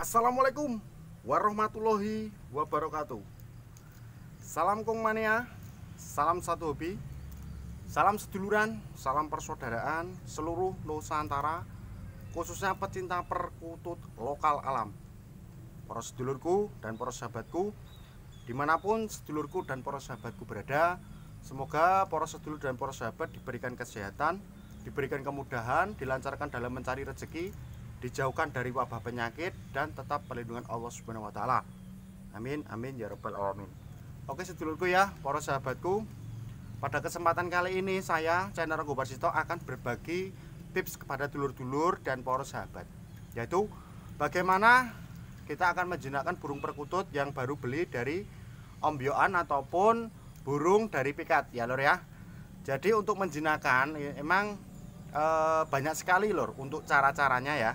Assalamualaikum warahmatullahi wabarakatuh Salam kongmania, Salam satu hobi Salam seduluran Salam persaudaraan Seluruh Nusantara Khususnya pecinta perkutut lokal alam Para sedulurku dan para sahabatku Dimanapun sedulurku dan para sahabatku berada Semoga para sedulur dan para sahabat diberikan kesehatan Diberikan kemudahan Dilancarkan dalam mencari rezeki dijauhkan dari wabah penyakit dan tetap perlindungan Allah Subhanahu wa taala. Amin amin ya rabbal alamin. Oke sedulurku ya, para sahabatku. Pada kesempatan kali ini saya channel Rego Barsito akan berbagi tips kepada dulur-dulur dan para sahabat yaitu bagaimana kita akan menjinakkan burung perkutut yang baru beli dari Bioan ataupun burung dari pikat ya lor ya. Jadi untuk menjinakkan ya, emang e, banyak sekali lor untuk cara-caranya ya.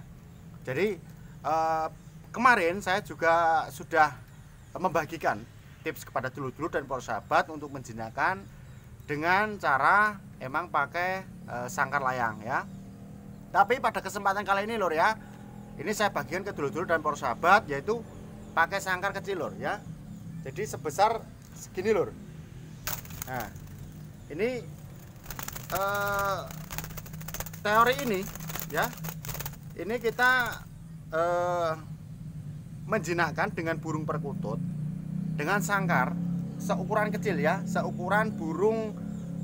Jadi uh, kemarin saya juga sudah membagikan tips kepada dulu-dulu dan para sahabat untuk menjinakkan dengan cara emang pakai uh, sangkar layang ya. Tapi pada kesempatan kali ini lor ya, ini saya bagikan ke dulu-dulu dan para sahabat yaitu pakai sangkar kecil lor ya. Jadi sebesar segini lor. Nah, ini uh, teori ini ya ini kita eh, menjinakkan dengan burung perkutut dengan sangkar seukuran kecil ya seukuran burung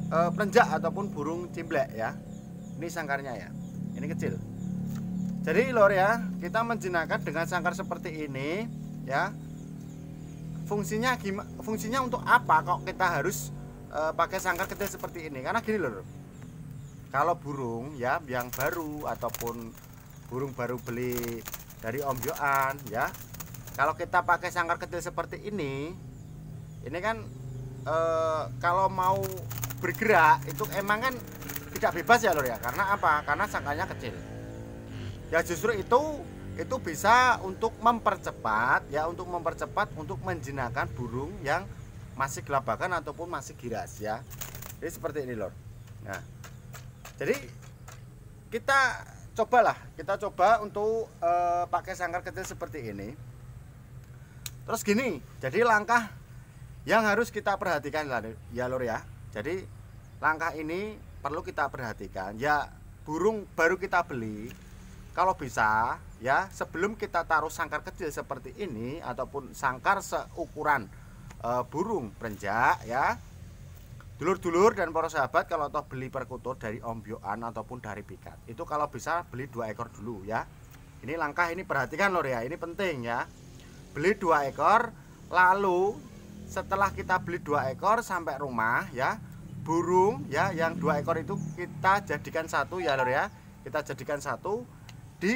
eh, penjak ataupun burung cimblek ya ini sangkarnya ya ini kecil jadi lor ya kita menjinakkan dengan sangkar seperti ini ya fungsinya gimana fungsinya untuk apa kok kita harus e, pakai sangkar kecil seperti ini karena gini lor kalau burung ya yang baru ataupun burung baru beli dari Om Joan, ya kalau kita pakai sangkar kecil seperti ini ini kan e, kalau mau bergerak itu emang kan tidak bebas ya lor ya karena apa karena sangkarnya kecil ya justru itu itu bisa untuk mempercepat ya untuk mempercepat untuk menjinakkan burung yang masih gelabakan ataupun masih giras ya jadi seperti ini lor nah jadi kita cobalah kita coba untuk e, pakai sangkar kecil seperti ini terus gini jadi langkah yang harus kita perhatikan ya lor ya jadi langkah ini perlu kita perhatikan ya burung baru kita beli kalau bisa ya sebelum kita taruh sangkar kecil seperti ini ataupun sangkar seukuran e, burung perenjak ya Dulur-dulur dan para sahabat kalau toh beli perkutut dari Bioan ataupun dari pikat itu kalau bisa beli dua ekor dulu ya. Ini langkah ini perhatikan lor ya, ini penting ya. Beli dua ekor lalu setelah kita beli dua ekor sampai rumah ya burung ya yang dua ekor itu kita jadikan satu ya lor ya kita jadikan satu di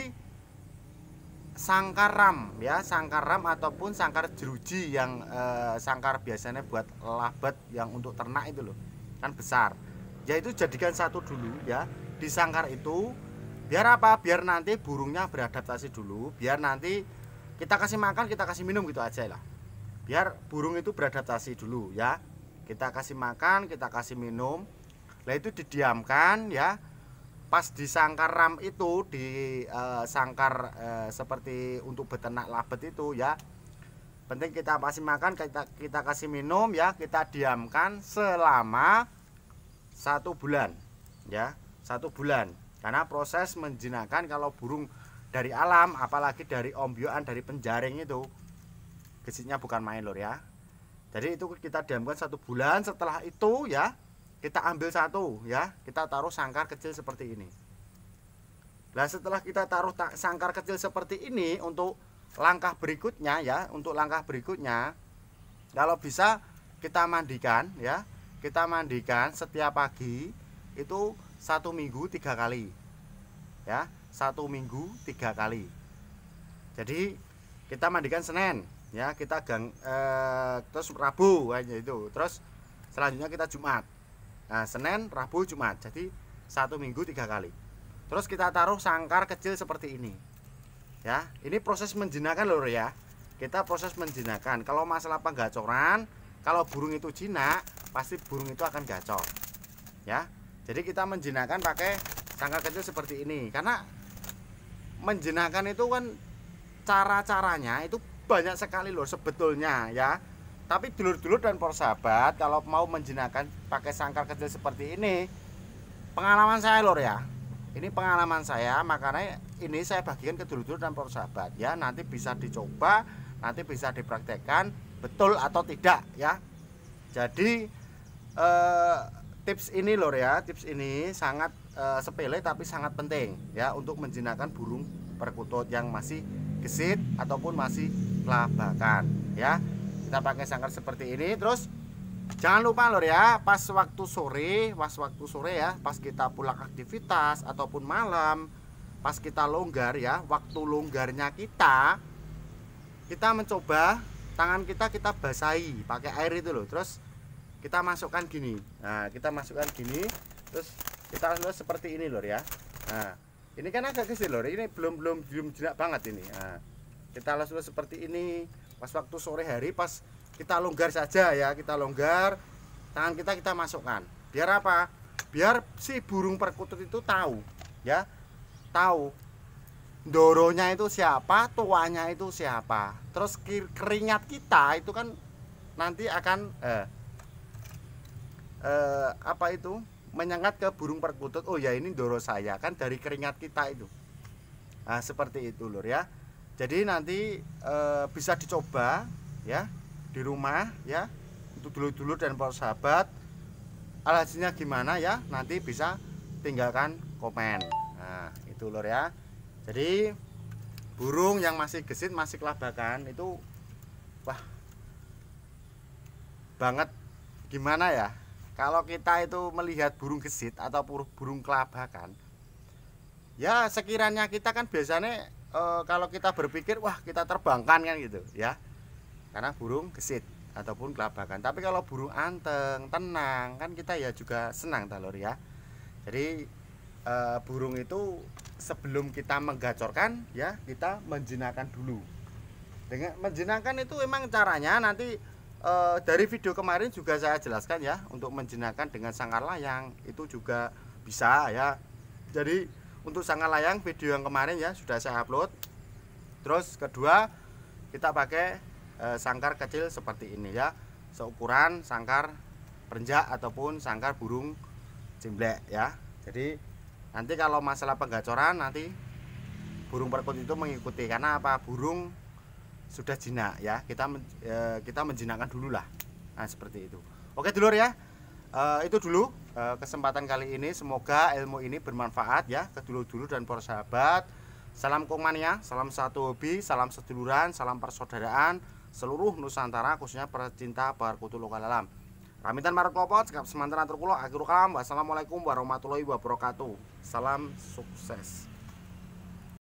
sangkar ram ya sangkar ram ataupun sangkar jeruji yang eh, sangkar biasanya buat labat yang untuk ternak itu loh kan besar ya itu jadikan satu dulu ya di sangkar itu biar apa biar nanti burungnya beradaptasi dulu biar nanti kita kasih makan kita kasih minum gitu aja lah biar burung itu beradaptasi dulu ya kita kasih makan kita kasih minum lah itu didiamkan ya pas di sangkar ram itu di uh, sangkar uh, seperti untuk beternak labet itu ya penting kita kasih makan kita kita kasih minum ya kita diamkan selama satu bulan ya satu bulan karena proses menjinakkan kalau burung dari alam apalagi dari ombyuan dari penjaring itu gesitnya bukan main lor ya jadi itu kita diamkan satu bulan setelah itu ya kita ambil satu ya kita taruh sangkar kecil seperti ini nah setelah kita taruh sangkar kecil seperti ini untuk langkah berikutnya ya untuk langkah berikutnya kalau bisa kita mandikan ya kita mandikan setiap pagi itu satu minggu tiga kali ya satu minggu tiga kali jadi kita mandikan Senin ya kita gang eh, terus Rabu aja itu terus selanjutnya kita Jumat Nah, Senin, Rabu, Jumat. Jadi satu minggu tiga kali. Terus kita taruh sangkar kecil seperti ini. Ya, ini proses menjinakkan lur ya. Kita proses menjinakkan. Kalau masalah penggacoran, kalau burung itu jinak, pasti burung itu akan gacor. Ya. Jadi kita menjinakkan pakai sangkar kecil seperti ini. Karena menjinakkan itu kan cara-caranya itu banyak sekali loh sebetulnya ya tapi dulur-dulur dan para sahabat kalau mau menjenakan pakai sangkar kecil seperti ini pengalaman saya lor ya ini pengalaman saya makanya ini saya bagikan ke dulur-dulur dan para sahabat ya nanti bisa dicoba nanti bisa dipraktekkan betul atau tidak ya jadi eh, tips ini lor ya tips ini sangat eh, sepele tapi sangat penting ya untuk menjinakkan burung perkutut yang masih gesit ataupun masih labakan ya kita pakai sangkar seperti ini terus jangan lupa lor ya pas waktu sore pas waktu sore ya pas kita pulang aktivitas ataupun malam pas kita longgar ya waktu longgarnya kita kita mencoba tangan kita kita basahi pakai air itu loh terus kita masukkan gini nah kita masukkan gini terus kita harus seperti ini lor ya nah ini kan agak kecil lor ini belum belum belum jenak banget ini nah, kita harus seperti ini pas waktu sore hari pas kita longgar saja ya kita longgar tangan kita kita masukkan biar apa biar si burung perkutut itu tahu ya tahu doronya itu siapa tuanya itu siapa terus keringat kita itu kan nanti akan eh, eh, apa itu menyengat ke burung perkutut oh ya ini doro saya kan dari keringat kita itu nah, seperti itu lur ya jadi nanti e, bisa dicoba ya di rumah ya untuk dulu-dulu dan para sahabat alasinya gimana ya nanti bisa tinggalkan komen nah itu lor ya jadi burung yang masih gesit masih kelabakan itu wah banget gimana ya kalau kita itu melihat burung gesit atau burung kelabakan ya sekiranya kita kan biasanya e, kalau kita berpikir wah kita terbangkan kan gitu ya karena burung gesit ataupun kelabakan tapi kalau burung anteng tenang kan kita ya juga senang telur ya jadi e, burung itu sebelum kita menggacorkan ya kita menjinakkan dulu dengan menjinakkan itu emang caranya nanti e, dari video kemarin juga saya jelaskan ya untuk menjinakkan dengan sangkar layang itu juga bisa ya jadi untuk sangka layang video yang kemarin ya sudah saya upload terus kedua kita pakai e, sangkar kecil seperti ini ya seukuran sangkar perenjak ataupun sangkar burung jimblek ya jadi nanti kalau masalah penggacoran nanti burung perkut itu mengikuti karena apa burung sudah jinak ya kita e, kita menjinakkan dulu lah nah seperti itu oke dulur ya Eh, itu dulu uh, kesempatan kali ini semoga ilmu ini bermanfaat ya ke dulu-dulu dan para sahabat salam kongmania salam satu hobi salam seduluran salam persaudaraan seluruh Nusantara khususnya para kutu lokal alam Ramitan Marut Klopot, sekap semantara terkulo, akhir kalam. Wassalamualaikum warahmatullahi wabarakatuh. Salam sukses.